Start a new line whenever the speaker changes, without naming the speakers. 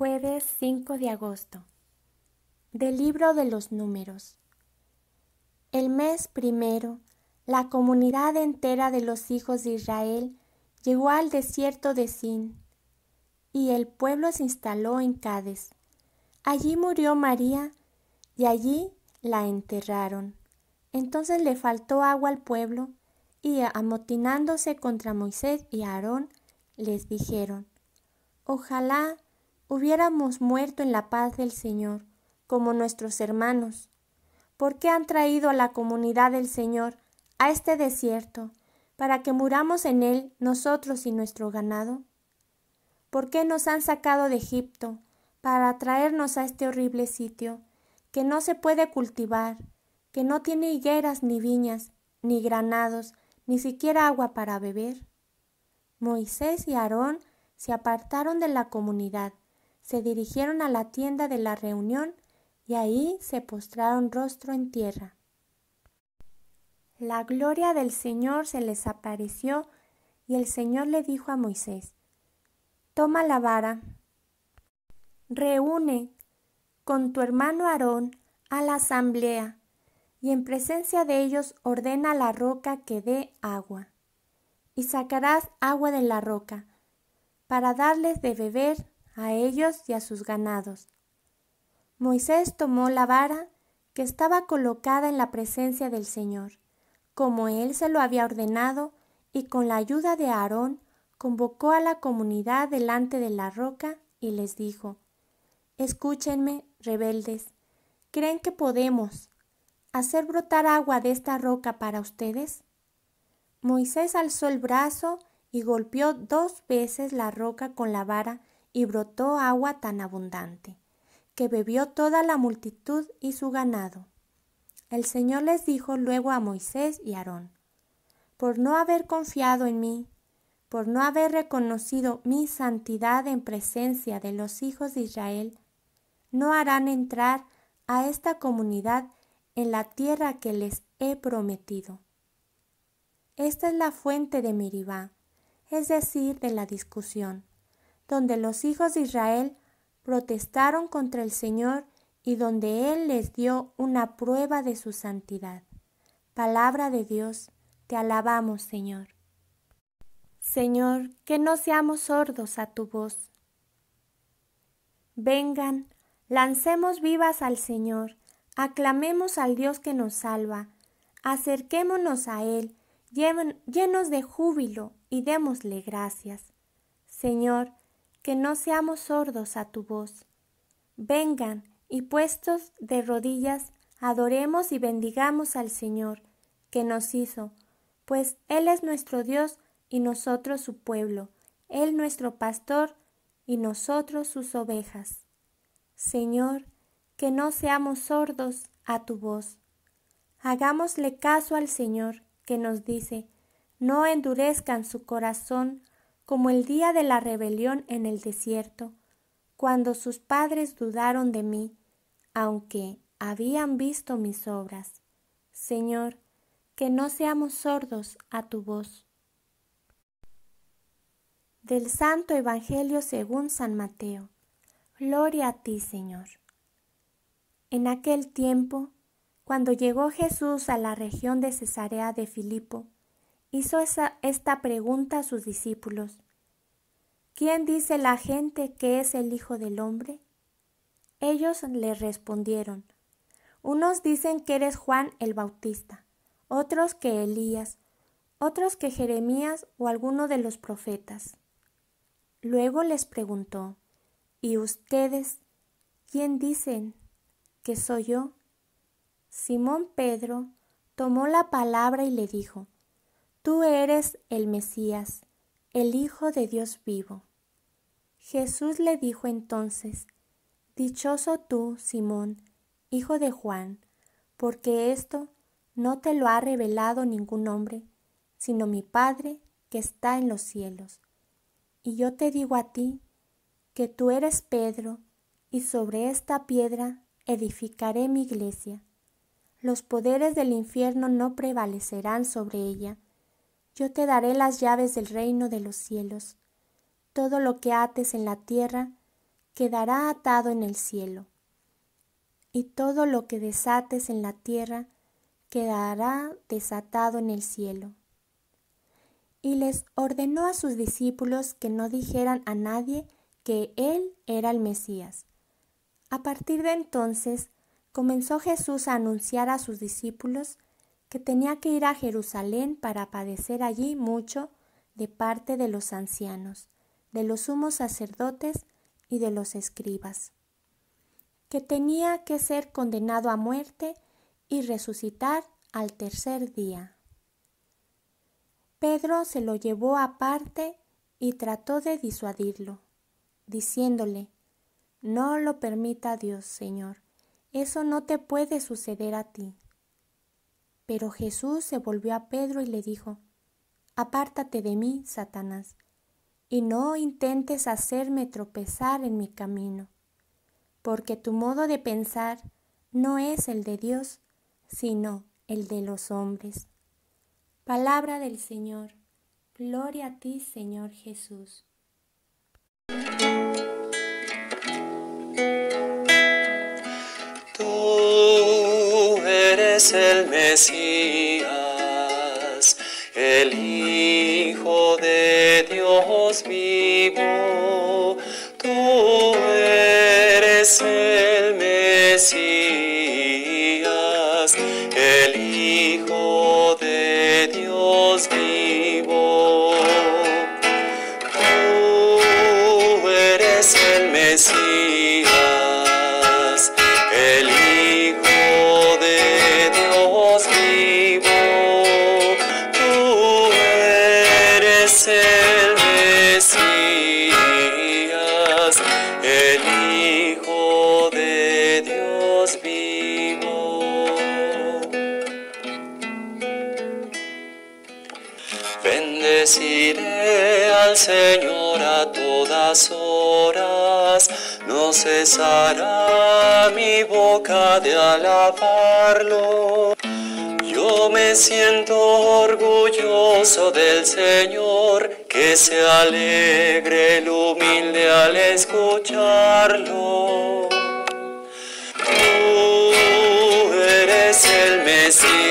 Jueves 5 de agosto. Del libro de los números. El mes primero, la comunidad entera de los hijos de Israel llegó al desierto de Sin, y el pueblo se instaló en Cades. Allí murió María, y allí la enterraron. Entonces le faltó agua al pueblo, y amotinándose contra Moisés y Aarón, les dijeron, Ojalá hubiéramos muerto en la paz del Señor, como nuestros hermanos. ¿Por qué han traído a la comunidad del Señor a este desierto, para que muramos en él nosotros y nuestro ganado? ¿Por qué nos han sacado de Egipto, para traernos a este horrible sitio, que no se puede cultivar, que no tiene higueras ni viñas, ni granados, ni siquiera agua para beber? Moisés y Aarón se apartaron de la comunidad se dirigieron a la tienda de la reunión y ahí se postraron rostro en tierra. La gloria del Señor se les apareció y el Señor le dijo a Moisés, Toma la vara, reúne con tu hermano Aarón a la asamblea, y en presencia de ellos ordena la roca que dé agua. Y sacarás agua de la roca, para darles de beber a ellos y a sus ganados. Moisés tomó la vara que estaba colocada en la presencia del Señor, como él se lo había ordenado, y con la ayuda de Aarón convocó a la comunidad delante de la roca y les dijo, Escúchenme, rebeldes, ¿creen que podemos hacer brotar agua de esta roca para ustedes? Moisés alzó el brazo y golpeó dos veces la roca con la vara y brotó agua tan abundante, que bebió toda la multitud y su ganado. El Señor les dijo luego a Moisés y Aarón, por no haber confiado en mí, por no haber reconocido mi santidad en presencia de los hijos de Israel, no harán entrar a esta comunidad en la tierra que les he prometido. Esta es la fuente de Miribá, es decir, de la discusión donde los hijos de Israel protestaron contra el Señor y donde Él les dio una prueba de su santidad. Palabra de Dios, te alabamos, Señor. Señor, que no seamos sordos a tu voz. Vengan, lancemos vivas al Señor, aclamemos al Dios que nos salva, acerquémonos a Él, llenos de júbilo, y démosle gracias. Señor, que no seamos sordos a tu voz. Vengan y puestos de rodillas, adoremos y bendigamos al Señor, que nos hizo, pues Él es nuestro Dios y nosotros su pueblo, Él nuestro pastor y nosotros sus ovejas. Señor, que no seamos sordos a tu voz. Hagámosle caso al Señor, que nos dice, no endurezcan su corazón como el día de la rebelión en el desierto, cuando sus padres dudaron de mí, aunque habían visto mis obras. Señor, que no seamos sordos a tu voz. Del Santo Evangelio según San Mateo. Gloria a ti, Señor. En aquel tiempo, cuando llegó Jesús a la región de Cesarea de Filipo, hizo esta pregunta a sus discípulos. ¿Quién dice la gente que es el Hijo del Hombre? Ellos le respondieron, unos dicen que eres Juan el Bautista, otros que Elías, otros que Jeremías o alguno de los profetas. Luego les preguntó, ¿y ustedes quién dicen que soy yo? Simón Pedro tomó la palabra y le dijo, Tú eres el Mesías, el Hijo de Dios vivo. Jesús le dijo entonces, Dichoso tú, Simón, hijo de Juan, porque esto no te lo ha revelado ningún hombre, sino mi Padre que está en los cielos. Y yo te digo a ti, que tú eres Pedro, y sobre esta piedra edificaré mi iglesia. Los poderes del infierno no prevalecerán sobre ella yo te daré las llaves del reino de los cielos. Todo lo que ates en la tierra quedará atado en el cielo, y todo lo que desates en la tierra quedará desatado en el cielo. Y les ordenó a sus discípulos que no dijeran a nadie que él era el Mesías. A partir de entonces comenzó Jesús a anunciar a sus discípulos que tenía que ir a Jerusalén para padecer allí mucho de parte de los ancianos, de los sumos sacerdotes y de los escribas, que tenía que ser condenado a muerte y resucitar al tercer día. Pedro se lo llevó aparte y trató de disuadirlo, diciéndole, No lo permita Dios, Señor, eso no te puede suceder a ti. Pero Jesús se volvió a Pedro y le dijo, Apártate de mí, Satanás, y no intentes hacerme tropezar en mi camino, porque tu modo de pensar no es el de Dios, sino el de los hombres. Palabra del Señor. Gloria a ti, Señor Jesús.
el Mesías, el Hijo de Dios vivo. Señor a todas horas, no cesará mi boca de alabarlo. Yo me siento orgulloso del Señor, que se alegre el humilde al escucharlo. Tú eres el Mesías.